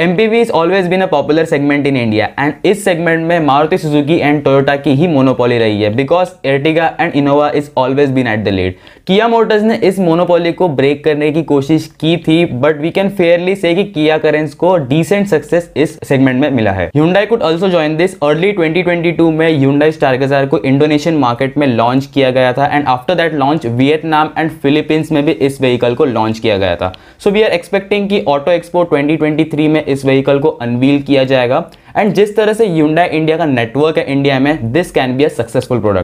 MPV is always been a popular segment in India and इस segment में Maruti Suzuki and Toyota की ही monopoly रही है because Ertiga and Innova is always been at the lead Kia Motors ने इस monopoly को break करने की कोशिश की थी बट वी कैन फेयरली से कि किया करेंस को डिसेंट सक्सेस इस सेगमेंट में मिला है Hyundai could also join this early 2022 में ह्यूंडाई स्टारगजार को इंडोनेशियन मार्केट में लॉन्च किया गया था and after that launch Vietnam and Philippines में भी इस व्हीकल को लॉन्च किया गया था सो वी आर एक्सपेक्टिंग कि ऑटो एक्सपो 2023 में इस व्हीकल को अनवील किया जाएगा एंड जिस तरह से यूंडा इंडिया का नेटवर्क है इंडिया में this can be a successful product